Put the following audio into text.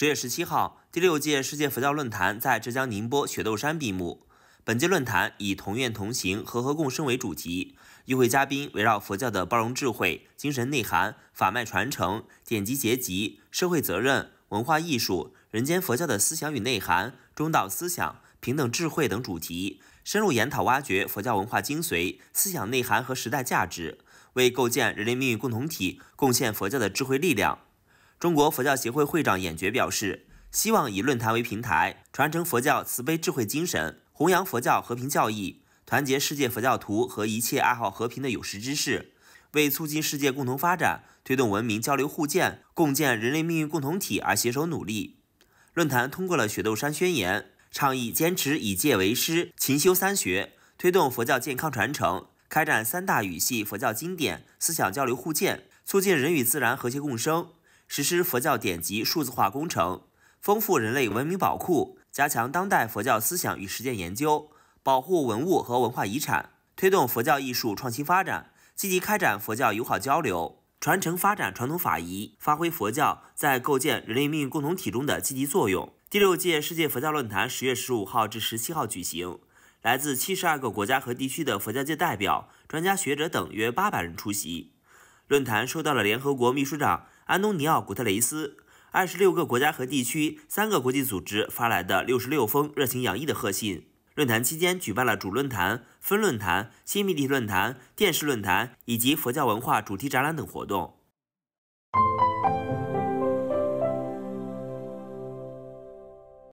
十月十七号，第六届世界佛教论坛在浙江宁波雪窦山闭幕。本届论坛以“同愿同行，和和共生”为主题，与会嘉宾围绕佛教的包容智慧、精神内涵、法脉传承、典籍结集、社会责任、文化艺术、人间佛教的思想与内涵、中道思想、平等智慧等主题，深入研讨挖掘佛教文化精髓、思想内涵和时代价值，为构建人类命运共同体贡献佛教的智慧力量。中国佛教协会会长演觉表示，希望以论坛为平台，传承佛教慈悲智慧精神，弘扬佛教和平教义，团结世界佛教徒和一切爱好和平的有识之士，为促进世界共同发展，推动文明交流互鉴，共建人类命运共同体而携手努力。论坛通过了雪窦山宣言，倡议坚持以戒为师，勤修三学，推动佛教健康传承，开展三大语系佛教经典思想交流互鉴，促进人与自然和谐共生。实施佛教典籍数字化工程，丰富人类文明宝库，加强当代佛教思想与实践研究，保护文物和文化遗产，推动佛教艺术创新发展，积极开展佛教友好交流，传承发展传统法仪，发挥佛教在构建人类命运共同体中的积极作用。第六届世界佛教论坛十月十五号至十七号举行，来自七十二个国家和地区的佛教界代表、专家学者等约八百人出席。论坛受到了联合国秘书长。安东尼奥·古特雷斯，二十六个国家和地区、三个国际组织发来的六十六封热情洋溢的贺信。论坛期间举办了主论坛、分论坛、新媒体论坛、电视论坛以及佛教文化主题展览等活动。